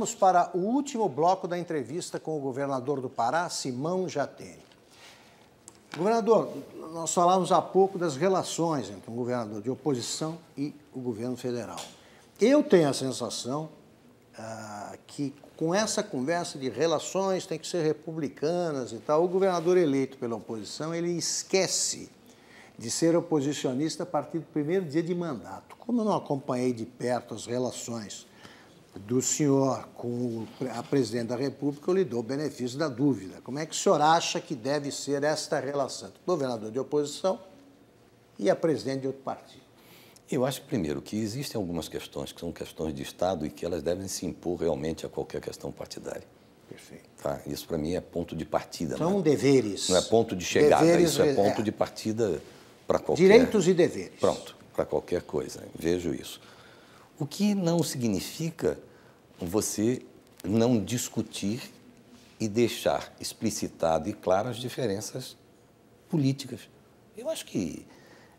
Vamos para o último bloco da entrevista com o governador do Pará, Simão Jatene. Governador, nós falávamos há pouco das relações entre um governador de oposição e o governo federal. Eu tenho a sensação ah, que com essa conversa de relações tem que ser republicanas e tal, o governador eleito pela oposição ele esquece de ser oposicionista a partir do primeiro dia de mandato. Como eu não acompanhei de perto as relações do senhor com a presidente da República, eu lhe dou o benefício da dúvida. Como é que o senhor acha que deve ser esta relação? Governador de oposição e a presidente de outro partido. Eu acho, primeiro, que existem algumas questões que são questões de Estado e que elas devem se impor realmente a qualquer questão partidária. Perfeito. Tá? Isso, para mim, é ponto de partida. São né? deveres. Não é ponto de chegada, deveres, isso é ponto é. de partida para qualquer... Direitos e deveres. Pronto, para qualquer coisa. Vejo isso. O que não significa você não discutir e deixar explicitado e claro as diferenças políticas. Eu acho que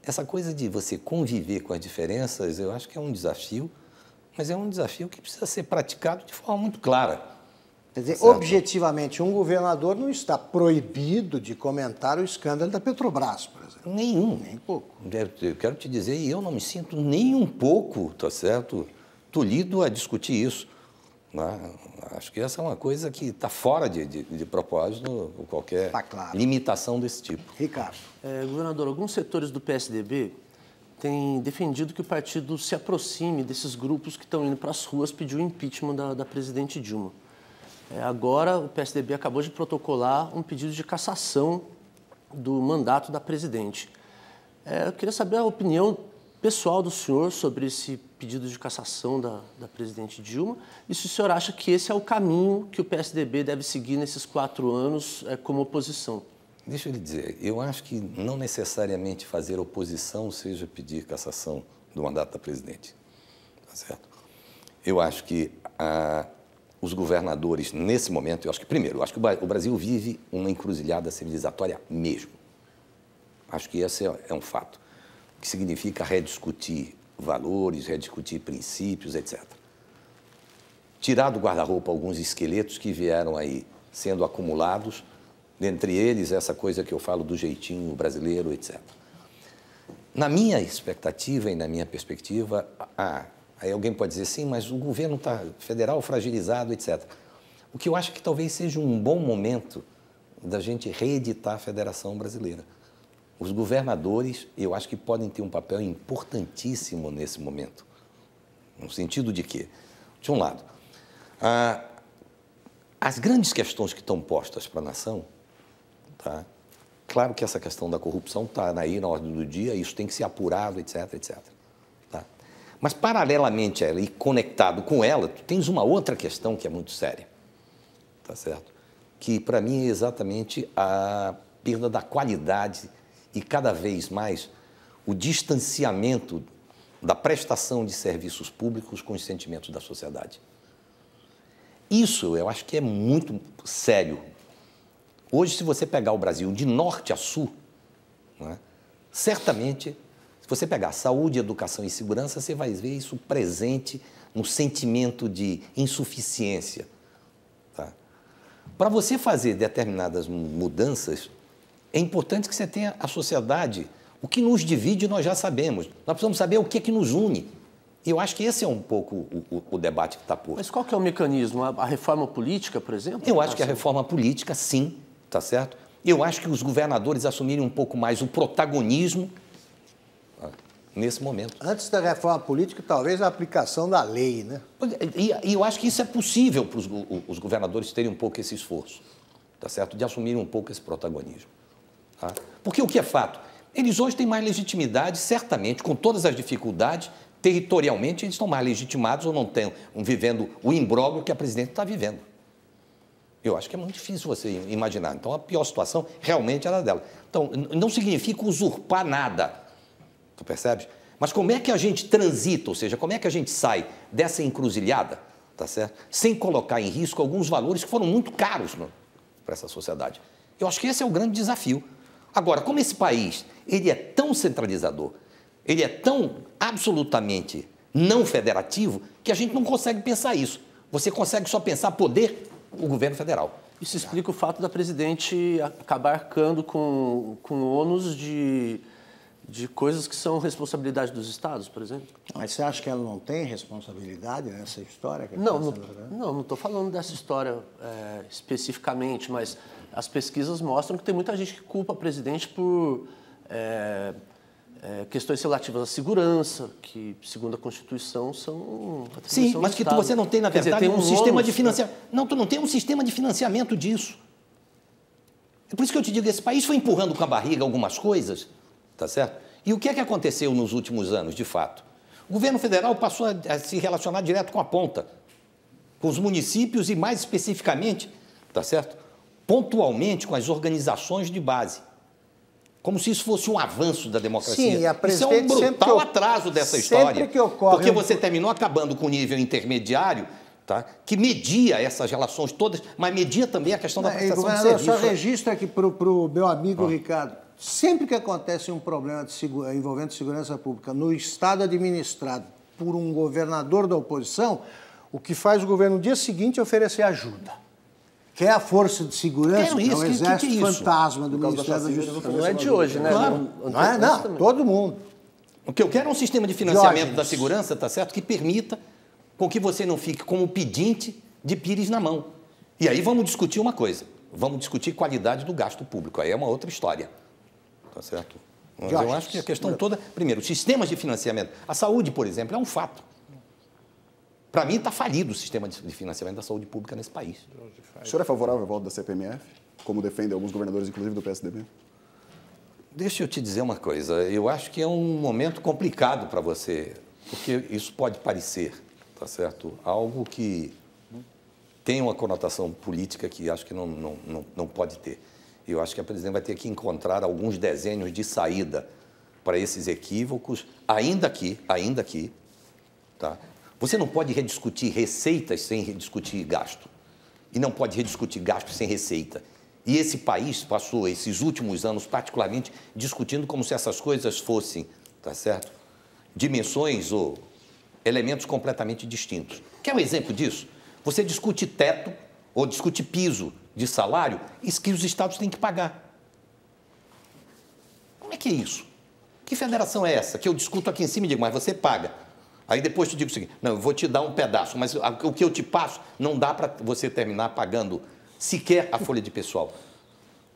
essa coisa de você conviver com as diferenças, eu acho que é um desafio, mas é um desafio que precisa ser praticado de forma muito clara. Quer dizer, certo. objetivamente, um governador não está proibido de comentar o escândalo da Petrobras, por exemplo. Nenhum. Nem pouco. Eu quero te dizer, e eu não me sinto nem um pouco, tá certo, tolhido a discutir isso. Né? Acho que essa é uma coisa que está fora de, de, de propósito qualquer tá claro. limitação desse tipo. Ricardo. É, governador, alguns setores do PSDB têm defendido que o partido se aproxime desses grupos que estão indo para as ruas pedir o impeachment da, da presidente Dilma. É, agora, o PSDB acabou de protocolar um pedido de cassação do mandato da presidente. É, eu queria saber a opinião pessoal do senhor sobre esse pedido de cassação da, da presidente Dilma e se o senhor acha que esse é o caminho que o PSDB deve seguir nesses quatro anos é, como oposição. Deixa eu lhe dizer, eu acho que não necessariamente fazer oposição seja pedir cassação do mandato da presidente. Tá certo? Eu acho que a os governadores, nesse momento, eu acho que, primeiro, eu acho que o Brasil vive uma encruzilhada civilizatória mesmo. Acho que esse é, é um fato. que significa rediscutir valores, rediscutir princípios, etc. Tirar do guarda-roupa alguns esqueletos que vieram aí sendo acumulados, dentre eles essa coisa que eu falo do jeitinho brasileiro, etc. Na minha expectativa e na minha perspectiva, a Aí alguém pode dizer, sim, mas o governo está federal fragilizado, etc. O que eu acho que talvez seja um bom momento da gente reeditar a Federação Brasileira. Os governadores, eu acho que podem ter um papel importantíssimo nesse momento. No sentido de quê? De um lado, as grandes questões que estão postas para a nação, tá? claro que essa questão da corrupção está aí na ordem do dia, isso tem que ser apurado, etc, etc. Mas, paralelamente a ela e conectado com ela, tu tens uma outra questão que é muito séria, tá certo? Que, para mim, é exatamente a perda da qualidade e, cada vez mais, o distanciamento da prestação de serviços públicos com os sentimentos da sociedade. Isso eu acho que é muito sério. Hoje, se você pegar o Brasil de norte a sul, né, certamente se você pegar saúde, educação e segurança, você vai ver isso presente no sentimento de insuficiência. Tá? Para você fazer determinadas mudanças, é importante que você tenha a sociedade. O que nos divide nós já sabemos. Nós precisamos saber o que é que nos une. E eu acho que esse é um pouco o, o, o debate que está posto. Mas qual que é o mecanismo? A, a reforma política, por exemplo? Eu acho que a assim. reforma política, sim, tá certo? Eu acho que os governadores assumirem um pouco mais o protagonismo nesse momento. Antes da reforma política, talvez a aplicação da lei, né? E, e eu acho que isso é possível para os, governadores terem um pouco esse esforço, tá certo? De assumirem um pouco esse protagonismo. Tá? Porque o que é fato? Eles hoje têm mais legitimidade, certamente, com todas as dificuldades, territorialmente, eles estão mais legitimados ou não estão vivendo o imbróglio que a presidente está vivendo. Eu acho que é muito difícil você imaginar. Então, a pior situação realmente era é dela. Então, não significa usurpar nada Tu percebes? Mas como é que a gente transita, ou seja, como é que a gente sai dessa encruzilhada, tá certo? Sem colocar em risco alguns valores que foram muito caros para essa sociedade. Eu acho que esse é o grande desafio. Agora, como esse país, ele é tão centralizador, ele é tão absolutamente não federativo, que a gente não consegue pensar isso. Você consegue só pensar poder o governo federal. Isso explica o fato da presidente acabar arcando com, com ônus de de coisas que são responsabilidade dos estados, por exemplo. Mas você acha que ela não tem responsabilidade nessa história? Tá não, não, não, não estou falando dessa história é, especificamente, mas as pesquisas mostram que tem muita gente que culpa o presidente por é, é, questões relativas à segurança, que, segundo a Constituição, são. Sim, mas que você não tem, na verdade, dizer, tem um, um sistema de né? financiamento. Não, tu não tem um sistema de financiamento disso. É por isso que eu te digo: esse país foi empurrando com a barriga algumas coisas Tá certo? E o que é que aconteceu nos últimos anos, de fato? O governo federal passou a se relacionar direto com a ponta, com os municípios e, mais especificamente, tá certo? pontualmente com as organizações de base. Como se isso fosse um avanço da democracia. Sim, a isso é um brutal atraso dessa história. Que ocorre, porque você eu... terminou acabando com o nível intermediário, tá? que media essas relações todas, mas media também a questão da prestação Não, de serviço. Eu só né? registro aqui para o meu amigo ah. Ricardo Sempre que acontece um problema envolvendo segurança pública no Estado administrado por um governador da oposição, o que faz o governo no dia seguinte é oferecer ajuda. Que é a força de segurança, que é, é isso, o que, exército que, que é fantasma do Ministério da Justiça. Não é de hoje, né? Claro. Não, é, não. Todo mundo. O que eu quero é um sistema de financiamento da segurança, tá certo? Que permita com que você não fique como pedinte de pires na mão. E aí vamos discutir uma coisa. Vamos discutir qualidade do gasto público. Aí é uma outra história. Tá certo? Mas eu acho que a questão toda. Primeiro, sistemas de financiamento. A saúde, por exemplo, é um fato. Para mim, está falido o sistema de financiamento da saúde pública nesse país. O senhor é favorável à volta da CPMF, como defendem alguns governadores, inclusive do PSDB? Deixa eu te dizer uma coisa. Eu acho que é um momento complicado para você, porque isso pode parecer, tá certo, algo que tem uma conotação política que acho que não, não, não, não pode ter. Eu acho que a presidente vai ter que encontrar alguns desenhos de saída para esses equívocos, ainda que, ainda que, tá? Você não pode rediscutir receitas sem rediscutir gasto. E não pode rediscutir gasto sem receita. E esse país passou esses últimos anos, particularmente, discutindo como se essas coisas fossem, tá certo? Dimensões ou elementos completamente distintos. Quer um exemplo disso? Você discute teto ou discute piso de salário que os estados têm que pagar. Como é que é isso? Que federação é essa? Que eu discuto aqui em cima e digo, mas você paga. Aí depois eu digo o seguinte: não, eu vou te dar um pedaço, mas o que eu te passo não dá para você terminar pagando sequer a folha de pessoal.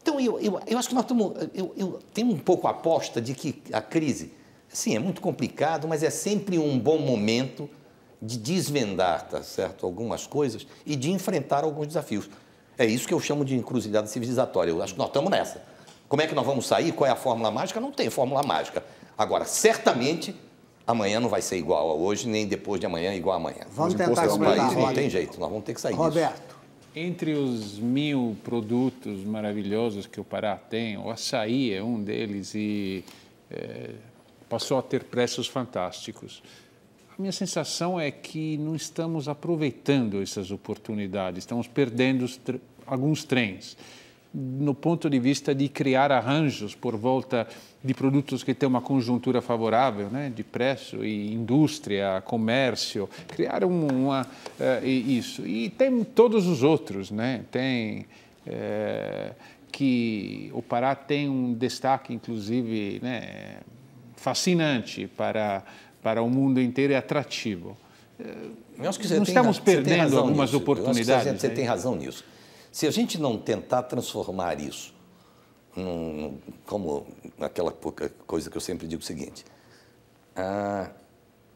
Então, eu, eu, eu acho que nós estamos. Eu, eu tenho um pouco a aposta de que a crise, sim, é muito complicado, mas é sempre um bom momento de desvendar, tá certo, algumas coisas e de enfrentar alguns desafios. É isso que eu chamo de encruzilhada civilizatória. Eu acho que nós estamos nessa. Como é que nós vamos sair? Qual é a fórmula mágica? Não tem fórmula mágica. Agora, certamente, amanhã não vai ser igual a hoje, nem depois de amanhã igual a amanhã. Vamos os tentar explicar. país não tem jeito, nós vamos ter que sair Roberto. Disso. Entre os mil produtos maravilhosos que o Pará tem, o açaí é um deles e é, passou a ter preços fantásticos. A minha sensação é que não estamos aproveitando essas oportunidades, estamos perdendo alguns trens no ponto de vista de criar arranjos por volta de produtos que têm uma conjuntura favorável, né, de preço e indústria, comércio, criar uma, uma eh, isso e tem todos os outros, né, tem é, que o Pará tem um destaque inclusive, né, fascinante para para o mundo inteiro é atrativo. Eu acho que não estamos tem, perdendo algumas nisso. oportunidades. Você, né? tem razão nisso. Se a gente não tentar transformar isso, num, como aquela pouca coisa que eu sempre digo o seguinte, ah,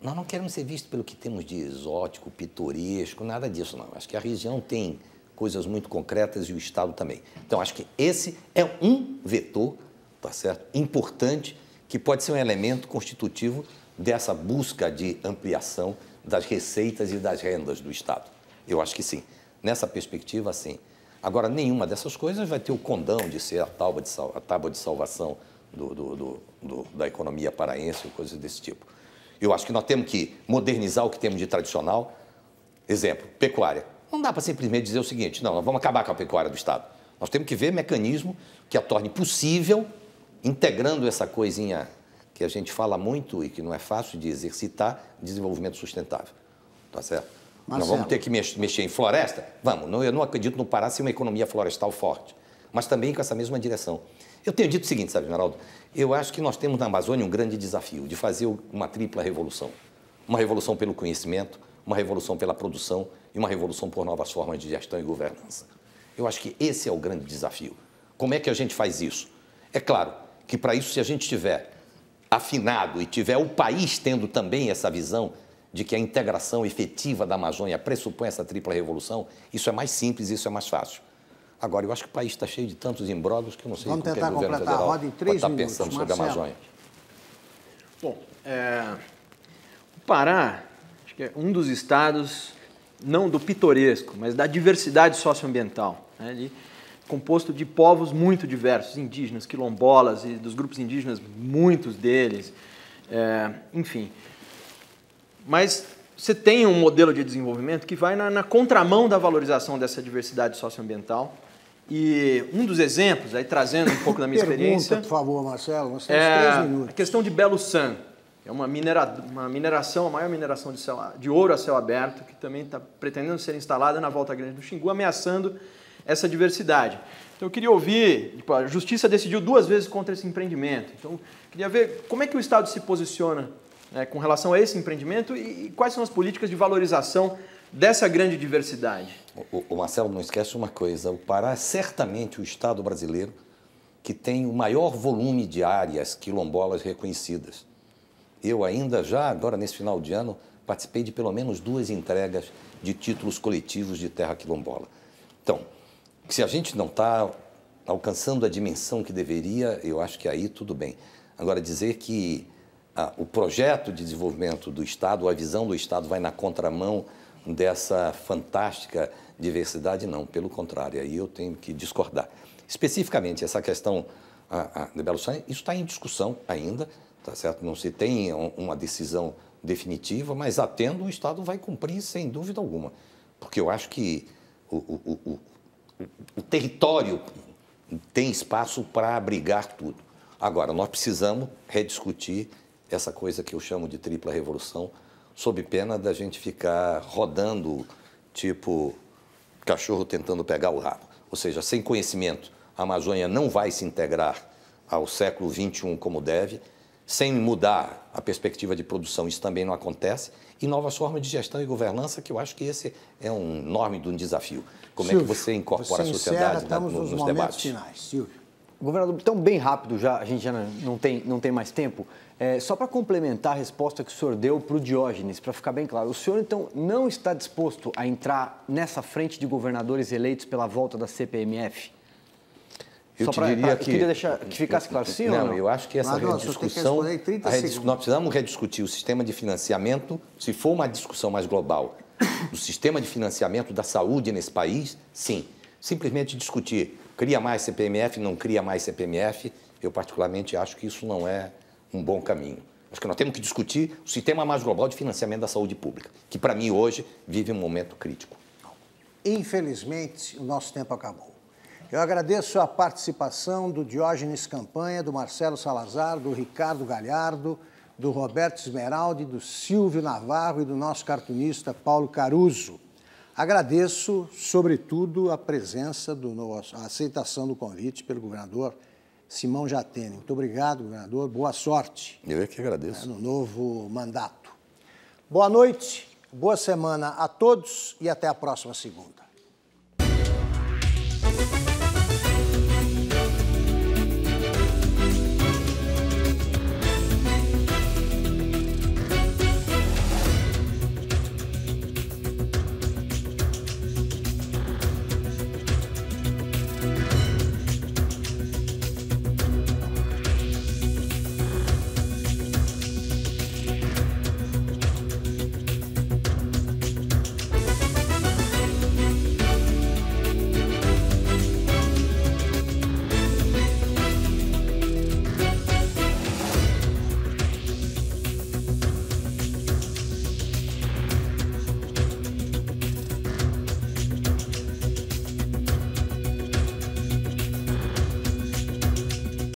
nós não queremos ser vistos pelo que temos de exótico, pitoresco, nada disso, não. Acho que a região tem coisas muito concretas e o Estado também. Então, acho que esse é um vetor, tá certo? Importante, que pode ser um elemento constitutivo dessa busca de ampliação das receitas e das rendas do Estado? Eu acho que sim. Nessa perspectiva, sim. Agora, nenhuma dessas coisas vai ter o condão de ser a tábua de, a tábua de salvação do, do, do, da economia paraense ou coisas desse tipo. Eu acho que nós temos que modernizar o que temos de tradicional. Exemplo, pecuária. Não dá para simplesmente dizer o seguinte, não, nós vamos acabar com a pecuária do Estado. Nós temos que ver mecanismo que a torne possível, integrando essa coisinha que a gente fala muito e que não é fácil de exercitar, desenvolvimento sustentável. Tá certo? Marcelo. Nós vamos ter que mexer em floresta? Vamos, não, eu não acredito no Pará sem uma economia florestal forte, mas também com essa mesma direção. Eu tenho dito o seguinte, sabe, Geraldo? Eu acho que nós temos na Amazônia um grande desafio de fazer uma tripla revolução. Uma revolução pelo conhecimento, uma revolução pela produção e uma revolução por novas formas de gestão e governança. Eu acho que esse é o grande desafio. Como é que a gente faz isso? É claro que para isso, se a gente tiver afinado e tiver o país tendo também essa visão de que a integração efetiva da Amazônia pressupõe essa tripla revolução, isso é mais simples, isso é mais fácil. Agora, eu acho que o país está cheio de tantos embrogos que eu não sei Vamos como que o governo completar federal a roda em três está pensando Marcelo. sobre a Amazônia. Bom, é... o Pará acho que é um dos estados, não do pitoresco, mas da diversidade socioambiental. Né? Ele composto de povos muito diversos, indígenas, quilombolas e dos grupos indígenas, muitos deles, é, enfim. Mas você tem um modelo de desenvolvimento que vai na, na, contramão da valorização dessa diversidade socioambiental. E um dos exemplos, aí trazendo um pouco da minha Pergunta, experiência. por favor, Marcelo, nós temos é três minutos. A questão de Belo San. É uma, minera, uma mineração, a maior mineração de, céu, de ouro a céu aberto, que também está pretendendo ser instalada na Volta Grande do Xingu, ameaçando essa diversidade. Então eu queria ouvir, tipo, a justiça decidiu duas vezes contra esse empreendimento. Então eu queria ver como é que o Estado se posiciona né, com relação a esse empreendimento e, e, quais são as políticas de valorização dessa grande diversidade. O, o Marcelo, não esquece uma coisa, o Pará é certamente o Estado brasileiro que tem o maior volume de áreas quilombolas reconhecidas. Eu ainda já, agora nesse final de ano, participei de pelo menos duas entregas de títulos coletivos de terra quilombola. Então, se a gente não está alcançando a dimensão que deveria, eu acho que aí tudo bem. Agora, dizer que ah, o projeto de desenvolvimento do Estado, a visão do Estado vai na contramão dessa fantástica diversidade, não. Pelo contrário, aí eu tenho que discordar. Especificamente, essa questão ah, ah, de Belo Horizonte, isso está em discussão ainda, tá certo? Não se tem uma decisão definitiva, mas atendo, o Estado vai cumprir sem dúvida alguma. Porque eu acho que o, o, o o território tem espaço para abrigar tudo. Agora, nós precisamos rediscutir essa coisa que eu chamo de tripla revolução, sob pena da gente ficar rodando, tipo cachorro tentando pegar o rabo. Ou seja, sem conhecimento, a Amazônia não vai se integrar ao século XXI como deve sem mudar a perspectiva de produção, isso também não acontece. E novas formas de gestão e governança, que eu acho que esse é um enorme de um desafio. Como Silvio, é que você incorpora você a sociedade encerra, na, nos, nos debates? Finais. Silvio. Governador, tão bem rápido já, a gente já não tem, não tem mais tempo. É, só para complementar a resposta que o senhor deu para o Diógenes, para ficar bem claro, o senhor então não está disposto a entrar nessa frente de governadores eleitos pela volta da CPMF? Eu Só te pra, diria pra, que. queria deixar que ficasse claro, sim não, ou não? eu acho que essa Lagoa, rediscussão. Que redis, nós precisamos rediscutir o sistema de financiamento, se for uma discussão mais global, o sistema de financiamento da saúde nesse país, sim. Simplesmente discutir, cria mais CPMF, não cria mais CPMF, eu particularmente acho que isso não é um bom caminho. Acho que nós temos que discutir o sistema mais global de financiamento da saúde pública, que para mim hoje vive um momento crítico. Infelizmente, o nosso tempo acabou. Eu agradeço a participação do Diógenes Campanha, do Marcelo Salazar, do Ricardo Galhardo, do Roberto Esmeraldi, do Silvio Navarro e do nosso cartunista Paulo Caruso. Agradeço, sobretudo, a presença, do nosso, a aceitação do convite pelo governador Simão Jatene. Muito obrigado, governador. Boa sorte. Eu é que agradeço. É, no novo mandato. Boa noite, boa semana a todos e até a próxima segunda.